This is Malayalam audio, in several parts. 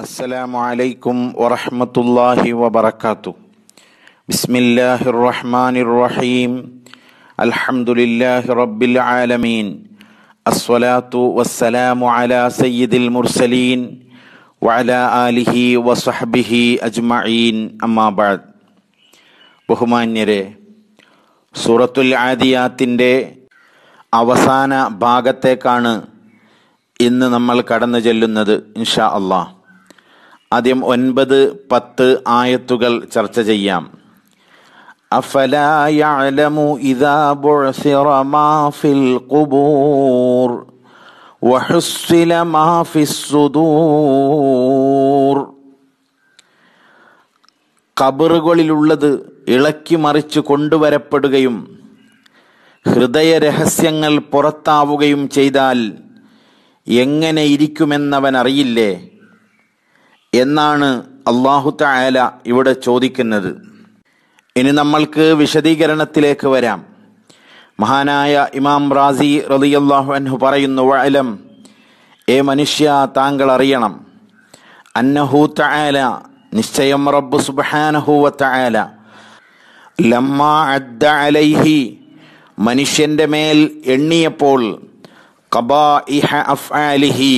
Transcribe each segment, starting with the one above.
അസ്സലാമു അലൈക്കും വറഹ്മത്തുള്ളാഹി വബർക്കാത്തു ബിസ്മില്ലാഹിർ റഹ്മാനിർ റഹീം അൽഹംദുലില്ലാഹി റബ്ബിൽ ആലമീൻ അസ്സലാത്തു വസ്സലാമു അലാ സയ്യിദിൽ മുർസലീൻ വഅലാ ആലിഹി വസ്വഹ്ബിഹി അജ്മഈൻ അമ്മാ അമ്മാബാദ് ബഹുമാന്യരെ സൂറത്തുൽ ആദിയാത്തിന്റെ അവസാന ഭാഗത്തേക്കാണ് ഇന്ന് നമ്മൾ കടന്നു ചെല്ലുന്നത് ഇൻഷാ അള്ളാഹ് ആദ്യം ഒൻപത് പത്ത് ആയത്തുകൾ ചർച്ച ചെയ്യാം അഫലായലമു ഇതാ കബറുകളിലുള്ളത് ഇളക്കി മറിച്ച് കൊണ്ടുവരപ്പെടുകയും ഹൃദയരഹസ്യങ്ങൾ പുറത്താവുകയും ചെയ്താൽ എങ്ങനെ ഇരിക്കുമെന്നവൻ അറിയില്ലേ എന്നാണ് അള്ളാഹു തായാല ഇവിടെ ചോദിക്കുന്നത് ഇനി നമ്മൾക്ക് വിശദീകരണത്തിലേക്ക് വരാം മഹാനായ ഇമാം റാസി റലിയല്ലാഹു അൻഹു പറയുന്നു വഅലം ഏ മനുഷ്യ താങ്കൾ അറിയണം അന്നഹു തആല നിശ്ചയം റബ്ബു സുബ്ഹാനഹു വ തആല അദ്ദ അലൈഹി മനുഷ്യന്റെ മേൽ എണ്ണിയപ്പോൾ കബാ ഇഹ അഫ്ആലിഹി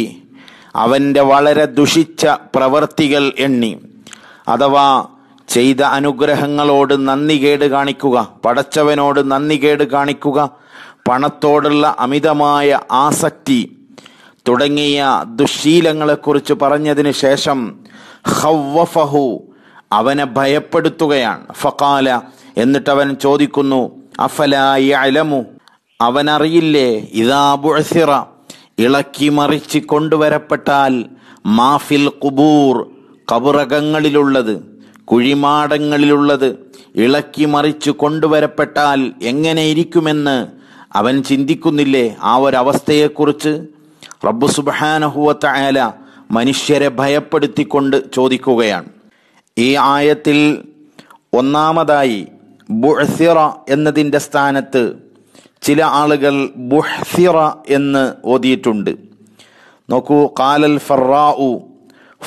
അവൻ്റെ വളരെ ദുഷിച്ച പ്രവർത്തികൾ എണ്ണി അഥവാ ചെയ്ത അനുഗ്രഹങ്ങളോട് കേട് കാണിക്കുക പടച്ചവനോട് കേട് കാണിക്കുക പണത്തോടുള്ള അമിതമായ ആസക്തി തുടങ്ങിയ ദുശീലങ്ങളെക്കുറിച്ച് പറഞ്ഞതിന് ശേഷം ഹവ്വഫഹു അവനെ ഭയപ്പെടുത്തുകയാണ് ഫക്കാല എന്നിട്ട് അവൻ ചോദിക്കുന്നു അഫലായി അലമു അവനറിയില്ലേ ഇതാ ബുഴസിറ ഇളക്കി മറിച്ച് കൊണ്ടുവരപ്പെട്ടാൽ മാഫിൽ കുബൂർ കബുറകങ്ങളിലുള്ളത് കുഴിമാടങ്ങളിലുള്ളത് ഇളക്കി മറിച്ച് കൊണ്ടുവരപ്പെട്ടാൽ എങ്ങനെ അവൻ ചിന്തിക്കുന്നില്ലേ ആ ഒരവസ്ഥയെക്കുറിച്ച് റബ്ബു സുബാനഹുവത്ത മനുഷ്യരെ ഭയപ്പെടുത്തിക്കൊണ്ട് ചോദിക്കുകയാണ് ഈ ആയത്തിൽ ഒന്നാമതായി ബുഴ്സിറ എന്നതിൻ്റെ സ്ഥാനത്ത് ചില ആളുകൾ ബുഹ്സിറ എന്ന് ഓതിയിട്ടുണ്ട് നോക്കൂ കാലൽ ഫറാഉ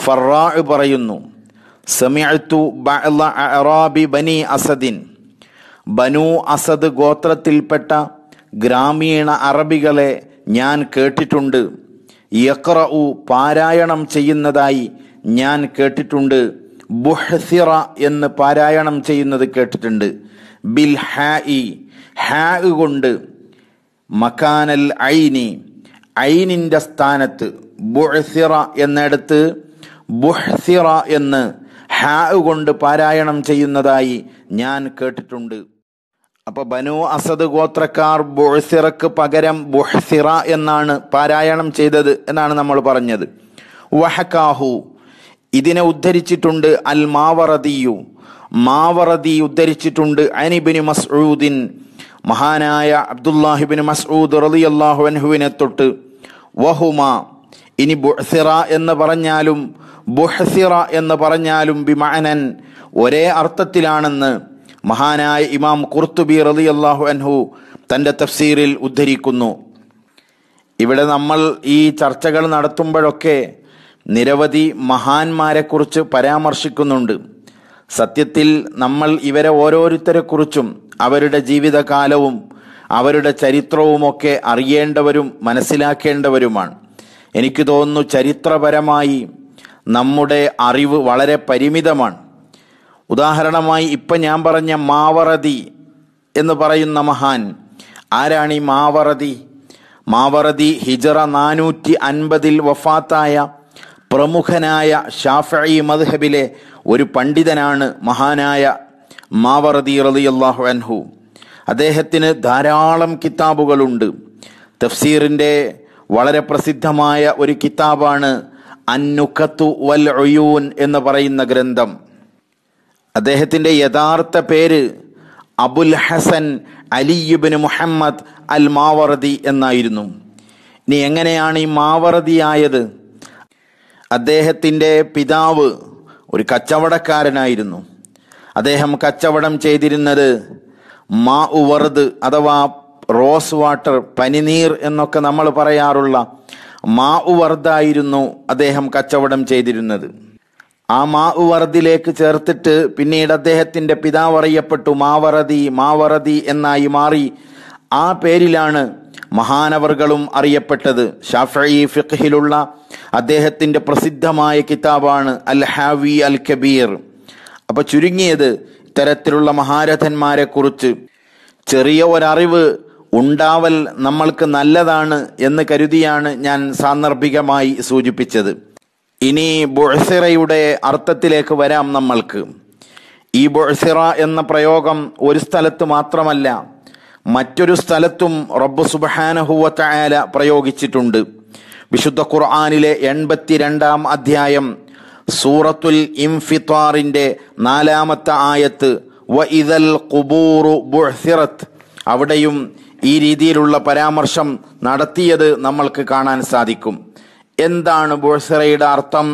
ഫറാ പറയുന്നു സമിഅത്തു ബഅല അറാബി ബനി അസദിൻ ബനു അസദ് ഗോത്രത്തിൽപ്പെട്ട ഗ്രാമീണ അറബികളെ ഞാൻ കേട്ടിട്ടുണ്ട് യക്റഉ പാരായണം ചെയ്യുന്നതായി ഞാൻ കേട്ടിട്ടുണ്ട് ബുഹ്സിറ എന്ന് പാരായണം ചെയ്യുന്നത് കേട്ടിട്ടുണ്ട് ബിൽ ഹാഇ ഹാ കൊണ്ട് മക്കാനൽ ഐനി ഐനിൻ്റെ സ്ഥാനത്ത് ബുഹ്സിറ എന്നെടുത്ത് ബുഹ്സിറ എന്ന് ഹാ കൊണ്ട് പാരായണം ചെയ്യുന്നതായി ഞാൻ കേട്ടിട്ടുണ്ട് അപ്പൊ ബനു അസദ് ഗോത്രക്കാർ ബുഹ്സിറക്ക് പകരം ബുഹ്സിറ എന്നാണ് പാരായണം ചെയ്തത് എന്നാണ് നമ്മൾ പറഞ്ഞത് വഹക്കാഹു ഇതിനെ ഉദ്ധരിച്ചിട്ടുണ്ട് അൽ മാവറദിയു മാവറദി ഉദ്ധരിച്ചിട്ടുണ്ട് അനിബിനു മസ്ഊദിൻ മഹാനായ അബ്ദുല്ലാഹിബിൻ മസ്ഊദ് റലി അള്ളാഹുവിനെ തൊട്ട് വഹുമ ഇനി ബുഹ്സിറ എന്ന് പറഞ്ഞാലും ബുഹ്സിറ എന്ന് പറഞ്ഞാലും ബിമാനൻ ഒരേ അർത്ഥത്തിലാണെന്ന് മഹാനായ ഇമാം കുർത്തുബി റലി അള്ളാഹു അൻഹു തൻ്റെ തഫ്സീറിൽ ഉദ്ധരിക്കുന്നു ഇവിടെ നമ്മൾ ഈ ചർച്ചകൾ നടത്തുമ്പോഴൊക്കെ നിരവധി മഹാന്മാരെക്കുറിച്ച് പരാമർശിക്കുന്നുണ്ട് സത്യത്തിൽ നമ്മൾ ഇവരെ ഓരോരുത്തരെക്കുറിച്ചും അവരുടെ ജീവിതകാലവും അവരുടെ ചരിത്രവുമൊക്കെ അറിയേണ്ടവരും മനസ്സിലാക്കേണ്ടവരുമാണ് എനിക്ക് തോന്നുന്നു ചരിത്രപരമായി നമ്മുടെ അറിവ് വളരെ പരിമിതമാണ് ഉദാഹരണമായി ഇപ്പം ഞാൻ പറഞ്ഞ മാവറതി എന്ന് പറയുന്ന മഹാൻ ആരാണ് ഈ മാവറതി മാവറതി ഹിജറ നാനൂറ്റി അൻപതിൽ വഫാത്തായ പ്രമുഖനായ ഷാഫി മദ്ഹബിലെ ഒരു പണ്ഡിതനാണ് മഹാനായ മാവറതി റലിയല്ലാഹു അൻഹു അദ്ദേഹത്തിന് ധാരാളം കിതാബുകളുണ്ട് തഫ്സീറിൻ്റെ വളരെ പ്രസിദ്ധമായ ഒരു കിതാബാണ് അന്നുഖത്തു വൽ ഒയൂൻ എന്ന് പറയുന്ന ഗ്രന്ഥം അദ്ദേഹത്തിൻ്റെ യഥാർത്ഥ പേര് അബുൽ ഹസൻ അലിയുബിന് മുഹമ്മദ് അൽ മാവറതി എന്നായിരുന്നു ഇനി എങ്ങനെയാണ് ഈ മാവറതിയായത് അദ്ദേഹത്തിൻ്റെ പിതാവ് ഒരു കച്ചവടക്കാരനായിരുന്നു അദ്ദേഹം കച്ചവടം ചെയ്തിരുന്നത് മാ ഉവർദ് അഥവാ റോസ് വാട്ടർ പനിനീർ എന്നൊക്കെ നമ്മൾ പറയാറുള്ള മാ ഉവർദായിരുന്നു അദ്ദേഹം കച്ചവടം ചെയ്തിരുന്നത് ആ മാ ഉവർദിലേക്ക് ചേർത്തിട്ട് പിന്നീട് അദ്ദേഹത്തിന്റെ പിതാവ് അറിയപ്പെട്ടു മാവറതി മാവറതി എന്നായി മാറി ആ പേരിലാണ് മഹാനവറുകളും അറിയപ്പെട്ടത് ഷാഫി ഫിഖിലുള്ള അദ്ദേഹത്തിന്റെ പ്രസിദ്ധമായ കിതാബാണ് അൽ ഹാവി അൽ കബീർ അപ്പൊ ചുരുങ്ങിയത് ഇത്തരത്തിലുള്ള മഹാരഥന്മാരെ കുറിച്ച് ചെറിയ ഒരറിവ് ഉണ്ടാവൽ നമ്മൾക്ക് നല്ലതാണ് എന്ന് കരുതിയാണ് ഞാൻ സാന്ദർഭികമായി സൂചിപ്പിച്ചത് ഇനി ബൊഴ്സിറയുടെ അർത്ഥത്തിലേക്ക് വരാം നമ്മൾക്ക് ഈ ബൊഴ്സിറ എന്ന പ്രയോഗം ഒരു സ്ഥലത്ത് മാത്രമല്ല മറ്റൊരു സ്ഥലത്തും റബ്ബ് സുബാനഹുവ പ്രയോഗിച്ചിട്ടുണ്ട് വിശുദ്ധ ഖുർആാനിലെ എൺപത്തിരണ്ടാം അധ്യായം സൂറത്തുൽ ഇംഫിത്താറിൻ്റെ നാലാമത്തെ ആയത്ത് വ ഇതൽ കുബൂറു അവിടെയും ഈ രീതിയിലുള്ള പരാമർശം നടത്തിയത് നമ്മൾക്ക് കാണാൻ സാധിക്കും എന്താണ് ബുഹ്സിറയുടെ അർത്ഥം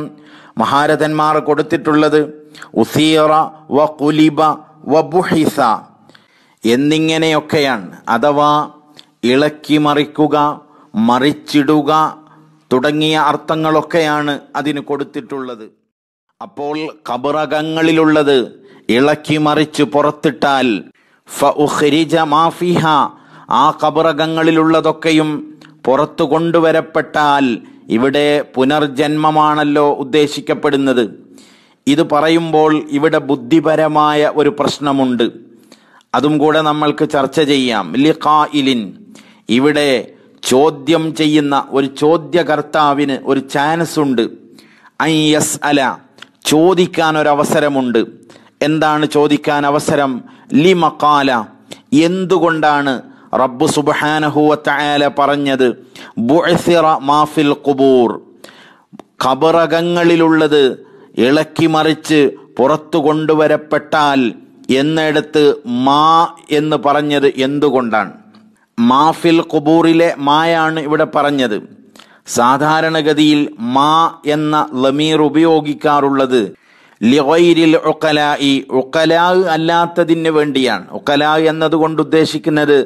മഹാരഥന്മാർ കൊടുത്തിട്ടുള്ളത് ഉസീറ വ കുലിബ വ ബുഹിസ എന്നിങ്ങനെയൊക്കെയാണ് അഥവാ ഇളക്കി മറിക്കുക മറിച്ചിടുക തുടങ്ങിയ അർത്ഥങ്ങളൊക്കെയാണ് അതിന് കൊടുത്തിട്ടുള്ളത് അപ്പോൾ കബറകങ്ങളിലുള്ളത് ഇളക്കി മറിച്ച് പുറത്തിട്ടാൽ ആ കബറകങ്ങളിലുള്ളതൊക്കെയും പുറത്തു കൊണ്ടുവരപ്പെട്ടാൽ ഇവിടെ പുനർജന്മമാണല്ലോ ഉദ്ദേശിക്കപ്പെടുന്നത് ഇത് പറയുമ്പോൾ ഇവിടെ ബുദ്ധിപരമായ ഒരു പ്രശ്നമുണ്ട് അതും കൂടെ നമ്മൾക്ക് ചർച്ച ചെയ്യാം ലിഖായിലിൻ ഇവിടെ ചോദ്യം ചെയ്യുന്ന ഒരു ചോദ്യകർത്താവിന് ഒരു ചാൻസ് ഉണ്ട് ഐ എസ് അല ചോദിക്കാൻ ഒരവസരമുണ്ട് എന്താണ് ചോദിക്കാൻ അവസരം ലി മക്കാല എന്തുകൊണ്ടാണ് റബ്ബു സുബാനഹുവല പറഞ്ഞത് മാഫിൽ കുബൂർ കബറകങ്ങളിലുള്ളത് ഇളക്കി മറിച്ച് പുറത്തു കൊണ്ടുവരപ്പെട്ടാൽ എന്നിടത്ത് മാ എന്ന് പറഞ്ഞത് എന്തുകൊണ്ടാണ് മാഫിൽ കുബൂറിലെ മായാണ് ഇവിടെ പറഞ്ഞത് സാധാരണഗതിയിൽ മാ എന്ന ലമീർ ഉപയോഗിക്കാറുള്ളത് ലിഗൈരിൽ ഒക്കലായി ഒക്കലാ അല്ലാത്തതിന് വേണ്ടിയാണ് ഒക്കലാ എന്നതുകൊണ്ട് ഉദ്ദേശിക്കുന്നത്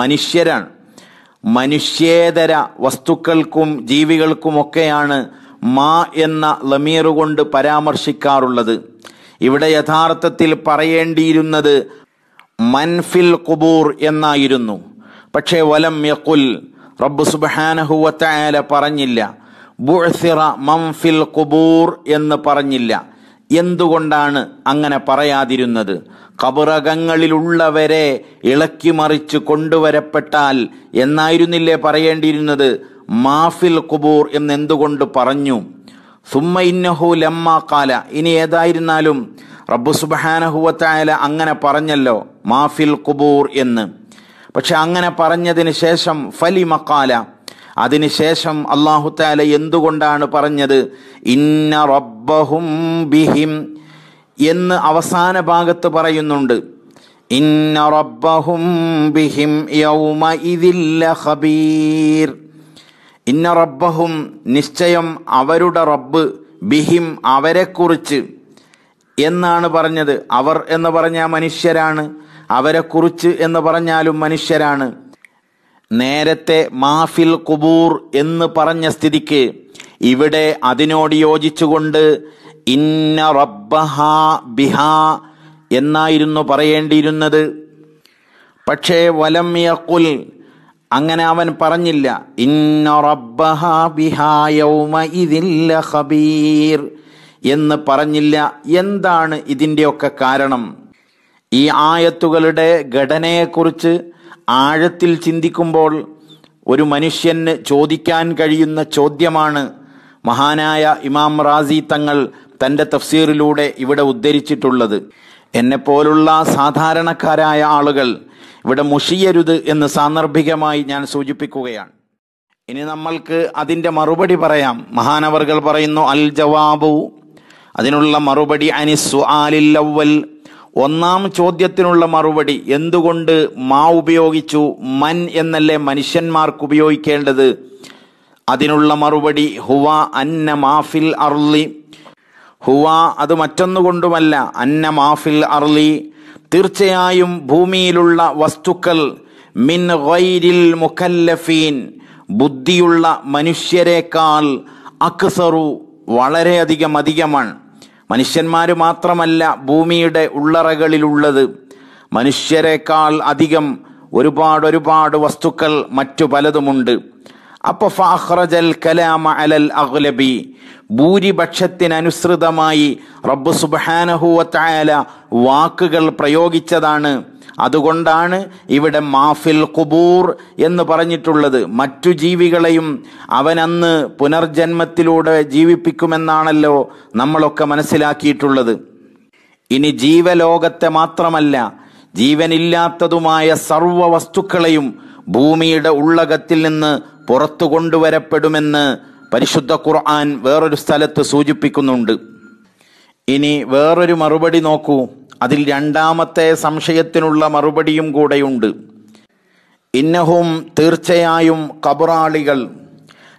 മനുഷ്യരാണ് മനുഷ്യേതര വസ്തുക്കൾക്കും ജീവികൾക്കുമൊക്കെയാണ് മാ എന്ന ലമീർ കൊണ്ട് പരാമർശിക്കാറുള്ളത് ഇവിടെ യഥാർത്ഥത്തിൽ പറയേണ്ടിയിരുന്നത് മൻഫിൽ കുബൂർ എന്നായിരുന്നു പക്ഷേ വലം യക്കുൽ റബ്ബ് സുബഹാനഹുവത്തായാല പറഞ്ഞില്ല ബുഴ്സിറ മംഫിൽ കുബൂർ എന്ന് പറഞ്ഞില്ല എന്തുകൊണ്ടാണ് അങ്ങനെ പറയാതിരുന്നത് കബറകങ്ങളിലുള്ളവരെ ഇളക്കി മറിച്ച് കൊണ്ടുവരപ്പെട്ടാൽ എന്നായിരുന്നില്ലേ പറയേണ്ടിയിരുന്നത് മാഫിൽ കുബൂർ എന്തുകൊണ്ട് പറഞ്ഞു സുമ്മ ഇന്നഹു ലമ്മ കാല ഇനി ഏതായിരുന്നാലും റബ്ബു സുബഹാനഹുവത്തായാല അങ്ങനെ പറഞ്ഞല്ലോ മാഫിൽ കുബൂർ എന്ന് പക്ഷെ അങ്ങനെ പറഞ്ഞതിന് ശേഷം ഫലി മക്കാല അതിനുശേഷം താല എന്തുകൊണ്ടാണ് പറഞ്ഞത് ഇന്ന റബ്ബഹും ബിഹിം എന്ന് അവസാന ഭാഗത്ത് പറയുന്നുണ്ട് ഇന്ന റബ്ബഹും ബിഹിം യൗമ ഇതില്ല ഖബീർ ഇന്ന റബ്ബഹും നിശ്ചയം അവരുടെ റബ്ബ് ബിഹിം അവരെക്കുറിച്ച് എന്നാണ് പറഞ്ഞത് അവർ എന്ന് പറഞ്ഞ മനുഷ്യരാണ് അവരെക്കുറിച്ച് എന്ന് പറഞ്ഞാലും മനുഷ്യരാണ് നേരത്തെ മാഫിൽ കുബൂർ എന്ന് പറഞ്ഞ സ്ഥിതിക്ക് ഇവിടെ അതിനോട് യോജിച്ചുകൊണ്ട് ഇന്ന റബ്ബഹ ബിഹ എന്നായിരുന്നു പറയേണ്ടിയിരുന്നത് പക്ഷേ വലം യക്കുൽ അങ്ങനെ അവൻ പറഞ്ഞില്ല ഇന്ന റബ്ബഹ ബിഹായൗമ ഇതില്ല ഹബീർ എന്ന് പറഞ്ഞില്ല എന്താണ് ഇതിൻ്റെയൊക്കെ കാരണം ഈ ആയത്തുകളുടെ ഘടനയെക്കുറിച്ച് ആഴത്തിൽ ചിന്തിക്കുമ്പോൾ ഒരു മനുഷ്യന് ചോദിക്കാൻ കഴിയുന്ന ചോദ്യമാണ് മഹാനായ ഇമാം റാസി തങ്ങൾ തൻ്റെ തഫ്സീറിലൂടെ ഇവിടെ ഉദ്ധരിച്ചിട്ടുള്ളത് എന്നെപ്പോലുള്ള സാധാരണക്കാരായ ആളുകൾ ഇവിടെ മുഷിയരുത് എന്ന് സാന്ദർഭികമായി ഞാൻ സൂചിപ്പിക്കുകയാണ് ഇനി നമ്മൾക്ക് അതിൻ്റെ മറുപടി പറയാം മഹാനവർകൾ പറയുന്നു അൽ ജവാബു അതിനുള്ള മറുപടി അനിസ്വൽ ഒന്നാം ചോദ്യത്തിനുള്ള മറുപടി എന്തുകൊണ്ട് മാ ഉപയോഗിച്ചു മൻ എന്നല്ലേ മനുഷ്യന്മാർക്ക് ഉപയോഗിക്കേണ്ടത് അതിനുള്ള മറുപടി ഹുവ അന്ന മാഫിൽ അർലി ഹുവ അത് മറ്റൊന്നുകൊണ്ടുമല്ല അന്ന മാഫിൽ അർലി തീർച്ചയായും ഭൂമിയിലുള്ള വസ്തുക്കൾ മിൻ ഗൈരിൽ മുഖല്ലഫീൻ ബുദ്ധിയുള്ള മനുഷ്യരെക്കാൾ അക്സറു വളരെയധികം അധികമാണ് മനുഷ്യന്മാർ മാത്രമല്ല ഭൂമിയുടെ ഉള്ളറകളിലുള്ളത് മനുഷ്യരെക്കാൾ അധികം ഒരുപാട് ഒരുപാട് വസ്തുക്കൾ മറ്റു പലതുമുണ്ട് അപ്പൊ ഫാഹ്റജൽ കലാമ അലൽ അഗ്ലബി ഭൂരിപക്ഷത്തിനനുസൃതമായി റബ്ബ് സുബാനഹുല വാക്കുകൾ പ്രയോഗിച്ചതാണ് അതുകൊണ്ടാണ് ഇവിടെ മാഫിൽ കുബൂർ എന്ന് പറഞ്ഞിട്ടുള്ളത് മറ്റു ജീവികളെയും അവനന്ന് പുനർജന്മത്തിലൂടെ ജീവിപ്പിക്കുമെന്നാണല്ലോ നമ്മളൊക്കെ മനസ്സിലാക്കിയിട്ടുള്ളത് ഇനി ജീവലോകത്തെ മാത്രമല്ല ജീവനില്ലാത്തതുമായ സർവ വസ്തുക്കളെയും ഭൂമിയുടെ ഉള്ളകത്തിൽ നിന്ന് പുറത്തു കൊണ്ടുവരപ്പെടുമെന്ന് പരിശുദ്ധ ഖുർആൻ വേറൊരു സ്ഥലത്ത് സൂചിപ്പിക്കുന്നുണ്ട് ഇനി വേറൊരു മറുപടി നോക്കൂ അതിൽ രണ്ടാമത്തെ സംശയത്തിനുള്ള മറുപടിയും കൂടെയുണ്ട് ഇന്നഹും തീർച്ചയായും കബറാളികൾ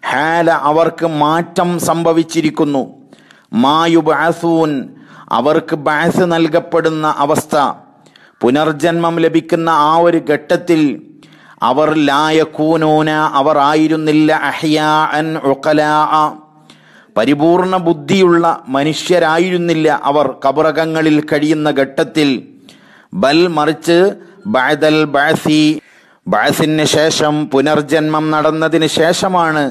ഹാല അവർക്ക് മാറ്റം സംഭവിച്ചിരിക്കുന്നു മായു ബാസൂൻ അവർക്ക് ബാസ് നൽകപ്പെടുന്ന അവസ്ഥ പുനർജന്മം ലഭിക്കുന്ന ആ ഒരു ഘട്ടത്തിൽ അവർ ലായക്കൂനൂന അവർ ആയിരുന്നില്ല അഹിയാ അൻ ഒക്കലാ പരിപൂർണ ബുദ്ധിയുള്ള മനുഷ്യരായിരുന്നില്ല അവർ കബറകങ്ങളിൽ കഴിയുന്ന ഘട്ടത്തിൽ ബൽ മറിച്ച് ബഅദൽ ബഅസി ബാസിന് ശേഷം പുനർജന്മം നടന്നതിന് ശേഷമാണ്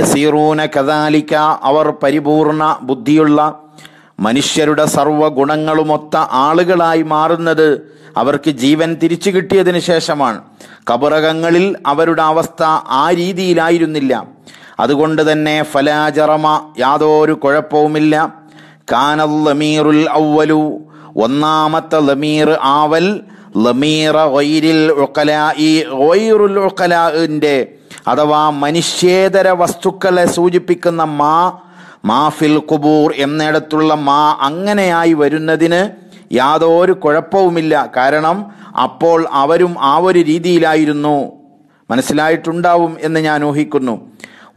യസീറൂന കദാലിക്ക അവർ പരിപൂർണ ബുദ്ധിയുള്ള മനുഷ്യരുടെ സർവ്വഗുണങ്ങളുമൊത്ത ആളുകളായി മാറുന്നത് അവർക്ക് ജീവൻ തിരിച്ചു കിട്ടിയതിനു ശേഷമാണ് കബറകങ്ങളിൽ അവരുടെ അവസ്ഥ ആ രീതിയിലായിരുന്നില്ല അതുകൊണ്ട് തന്നെ ഫലാചറമ യാതൊരു കുഴപ്പവുമില്ല കാനൽ ലമീറുൽ ഔവലു ഒന്നാമത്തെ ലമീർ ആവൽ ലമീറ അഥവാ മനുഷ്യേതര വസ്തുക്കളെ സൂചിപ്പിക്കുന്ന മാ മാഫിൽ കുബൂർ എന്നിടത്തുള്ള മാ അങ്ങനെയായി വരുന്നതിന് യാതൊരു കുഴപ്പവുമില്ല കാരണം അപ്പോൾ അവരും ആ ഒരു രീതിയിലായിരുന്നു മനസ്സിലായിട്ടുണ്ടാവും എന്ന് ഞാൻ ഊഹിക്കുന്നു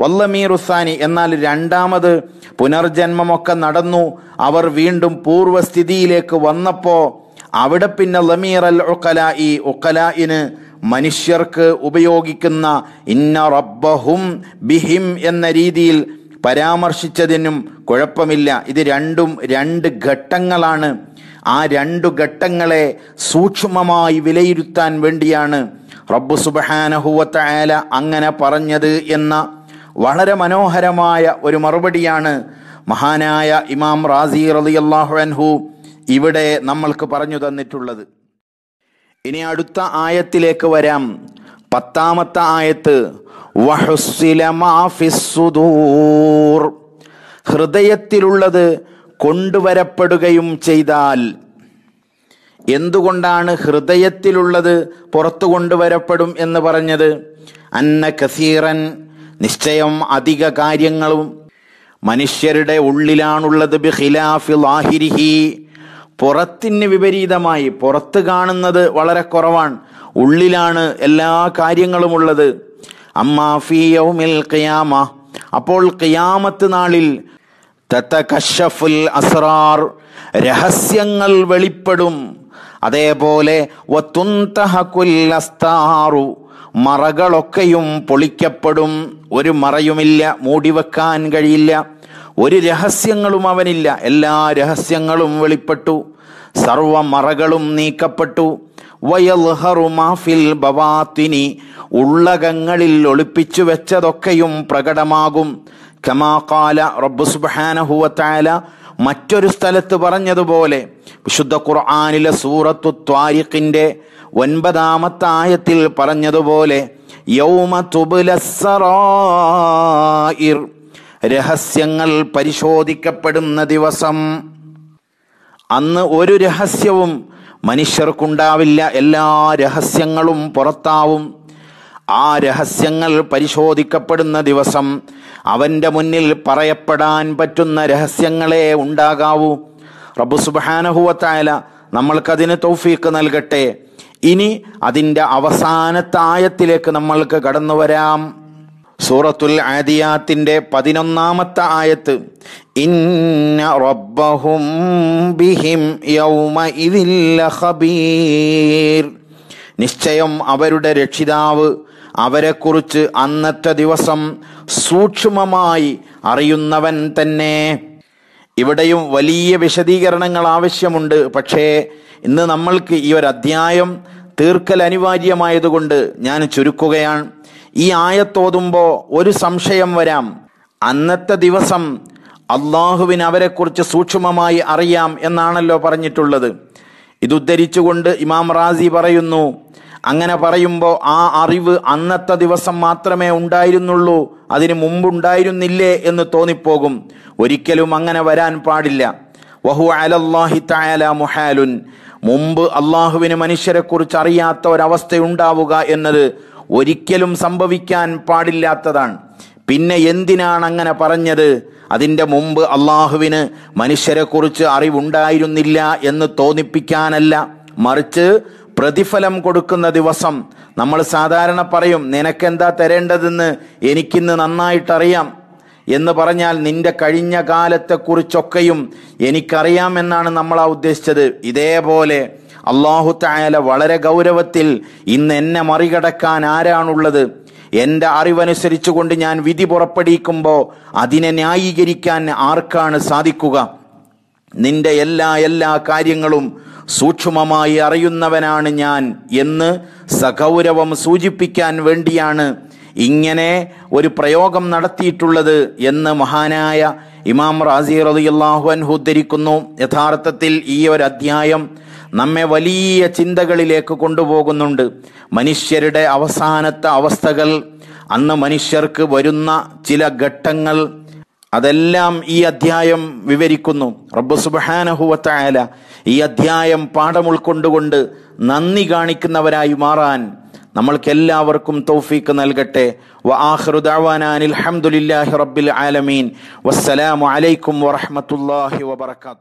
വല്ലമീർ ഉസാനി എന്നാൽ രണ്ടാമത് പുനർജന്മമൊക്കെ നടന്നു അവർ വീണ്ടും പൂർവ്വസ്ഥിതിയിലേക്ക് വന്നപ്പോൾ അവിടെ പിന്നെ ലമീർ അൽ ഒക്കലായി ഒക്കലായിന് മനുഷ്യർക്ക് ഉപയോഗിക്കുന്ന ഇന്ന റബ്ബഹും ബിഹിം എന്ന രീതിയിൽ പരാമർശിച്ചതിനും കുഴപ്പമില്ല ഇത് രണ്ടും രണ്ട് ഘട്ടങ്ങളാണ് ആ രണ്ടു ഘട്ടങ്ങളെ സൂക്ഷ്മമായി വിലയിരുത്താൻ വേണ്ടിയാണ് റബ്ബു ആല അങ്ങനെ പറഞ്ഞത് എന്ന വളരെ മനോഹരമായ ഒരു മറുപടിയാണ് മഹാനായ ഇമാം റാസി റലിയല്ലാഹു അൻഹു ഇവിടെ നമ്മൾക്ക് പറഞ്ഞു തന്നിട്ടുള്ളത് ഇനി അടുത്ത ആയത്തിലേക്ക് വരാം പത്താമത്തെ ആയത്ത് ഹൃദയത്തിലുള്ളത് കൊണ്ടുവരപ്പെടുകയും ചെയ്താൽ എന്തുകൊണ്ടാണ് ഹൃദയത്തിലുള്ളത് പുറത്തു കൊണ്ടുവരപ്പെടും എന്ന് പറഞ്ഞത് അന്ന കസീറൻ നിശ്ചയം അധിക കാര്യങ്ങളും മനുഷ്യരുടെ ഉള്ളിലാണുള്ളത് ലാഹിരിഹി പുറത്തിന് വിപരീതമായി പുറത്ത് കാണുന്നത് വളരെ കുറവാണ് ഉള്ളിലാണ് എല്ലാ കാര്യങ്ങളും ഉള്ളത് അമ്മാഫിയൗമിൽ ഖിയാമ അപ്പോൾ ഖിയാമത്ത് നാളിൽ തത്തകശഫുൽ അസ്റാർ രഹസ്യങ്ങൾ വെളിപ്പെടും അതേപോലെ മറകളൊക്കെയും പൊളിക്കപ്പെടും ഒരു മറയുമില്ല മൂടിവെക്കാൻ കഴിയില്ല ഒരു രഹസ്യങ്ങളും അവനില്ല എല്ലാ രഹസ്യങ്ങളും വെളിപ്പെട്ടു സർവ മറകളും നീക്കപ്പെട്ടു വയൽഹറുമാഫിൽ ബവാത്തിനി ഉള്ളകങ്ങളിൽ ഒളിപ്പിച്ചു വെച്ചതൊക്കെയും പ്രകടമാകും കമാകാല റബ്ബു മറ്റൊരു സ്ഥലത്ത് പറഞ്ഞതുപോലെ വിശുദ്ധ ഖുർആാനിലെ സൂറത്തു ത്വാരിഖിന്റെ ഒൻപതാമത്തായത്തിൽ ആയത്തിൽ പറഞ്ഞതുപോലെ യൗമ തുബുലസറായിർ രഹസ്യങ്ങൾ പരിശോധിക്കപ്പെടുന്ന ദിവസം അന്ന് ഒരു രഹസ്യവും മനുഷ്യർക്കുണ്ടാവില്ല എല്ലാ രഹസ്യങ്ങളും പുറത്താവും ആ രഹസ്യങ്ങൾ പരിശോധിക്കപ്പെടുന്ന ദിവസം അവൻ്റെ മുന്നിൽ പറയപ്പെടാൻ പറ്റുന്ന രഹസ്യങ്ങളെ ഉണ്ടാകാവൂ റബ്ബു സുബാനഹുവത്തായാല നമ്മൾക്കതിന് തൗഫീക്ക് നൽകട്ടെ ഇനി അതിൻ്റെ അവസാനത്തെ ആയത്തിലേക്ക് നമ്മൾക്ക് കടന്നു വരാം സൂറത്തുൽ ആദിയാത്തിൻ്റെ പതിനൊന്നാമത്തെ ആയത്ത് ഇന്ന റബ്ബഹും ബിഹിം നിശ്ചയം അവരുടെ രക്ഷിതാവ് അവരെക്കുറിച്ച് അന്നത്തെ ദിവസം സൂക്ഷ്മമായി അറിയുന്നവൻ തന്നെ ഇവിടെയും വലിയ വിശദീകരണങ്ങൾ ആവശ്യമുണ്ട് പക്ഷേ ഇന്ന് നമ്മൾക്ക് ഈ ഒരു അധ്യായം തീർക്കൽ അനിവാര്യമായതുകൊണ്ട് ഞാൻ ചുരുക്കുകയാണ് ഈ ആയത്തോതുമ്പോ ഒരു സംശയം വരാം അന്നത്തെ ദിവസം അള്ളാഹുവിന് അവരെക്കുറിച്ച് സൂക്ഷ്മമായി അറിയാം എന്നാണല്ലോ പറഞ്ഞിട്ടുള്ളത് ഇതുദ്ധരിച്ചുകൊണ്ട് ഇമാം റാസി പറയുന്നു അങ്ങനെ പറയുമ്പോൾ ആ അറിവ് അന്നത്തെ ദിവസം മാത്രമേ ഉണ്ടായിരുന്നുള്ളൂ അതിന് മുമ്പുണ്ടായിരുന്നില്ലേ എന്ന് തോന്നിപ്പോകും ഒരിക്കലും അങ്ങനെ വരാൻ പാടില്ല വഹു അലല്ലാഹി തായാല മുഹാലുൻ മുമ്പ് അള്ളാഹുവിന് മനുഷ്യരെക്കുറിച്ച് അറിയാത്ത ഒരവസ്ഥയുണ്ടാവുക എന്നത് ഒരിക്കലും സംഭവിക്കാൻ പാടില്ലാത്തതാണ് പിന്നെ എന്തിനാണ് അങ്ങനെ പറഞ്ഞത് അതിൻ്റെ മുമ്പ് അള്ളാഹുവിന് മനുഷ്യരെക്കുറിച്ച് അറിവുണ്ടായിരുന്നില്ല എന്ന് തോന്നിപ്പിക്കാനല്ല മറിച്ച് പ്രതിഫലം കൊടുക്കുന്ന ദിവസം നമ്മൾ സാധാരണ പറയും നിനക്കെന്താ തരേണ്ടതെന്ന് എനിക്കിന്ന് നന്നായിട്ടറിയാം എന്ന് പറഞ്ഞാൽ നിന്റെ കഴിഞ്ഞ കാലത്തെക്കുറിച്ചൊക്കെയും നമ്മൾ നമ്മളാ ഉദ്ദേശിച്ചത് ഇതേപോലെ അള്ളാഹു തായാല വളരെ ഗൗരവത്തിൽ ഇന്ന് എന്നെ മറികടക്കാൻ ആരാണുള്ളത് എന്റെ അറിവനുസരിച്ചു കൊണ്ട് ഞാൻ വിധി പുറപ്പെടുവിക്കുമ്പോ അതിനെ ന്യായീകരിക്കാൻ ആർക്കാണ് സാധിക്കുക നിന്റെ എല്ലാ എല്ലാ കാര്യങ്ങളും സൂക്ഷ്മമായി അറിയുന്നവനാണ് ഞാൻ എന്ന് സഗൗരവം സൂചിപ്പിക്കാൻ വേണ്ടിയാണ് ഇങ്ങനെ ഒരു പ്രയോഗം നടത്തിയിട്ടുള്ളത് എന്ന് മഹാനായ ഇമാം റാസി റളിയല്ലാഹു അൻഹു ഉദ്ധരിക്കുന്നു യഥാർത്ഥത്തിൽ ഈ ഒരു അധ്യായം നമ്മെ വലിയ ചിന്തകളിലേക്ക് കൊണ്ടുപോകുന്നുണ്ട് മനുഷ്യരുടെ അവസാനത്തെ അവസ്ഥകൾ അന്ന് മനുഷ്യർക്ക് വരുന്ന ചില ഘട്ടങ്ങൾ അതെല്ലാം ഈ അധ്യായം വിവരിക്കുന്നു റബ്ബ് സുബഹാനഹുവത്തായാല ഈ അധ്യായം പാഠം ഉൾക്കൊണ്ടുകൊണ്ട് നന്ദി കാണിക്കുന്നവരായി മാറാൻ നമ്മൾക്കെല്ലാവർക്കും തോഫീക്ക് നൽകട്ടെ വ ആഖിറു ദഅവാനാനിൽ റബ്ബിൽ ആലമീൻ വസ്സലാമു അലൈക്കും വറഹ്മത്തുള്ളാഹി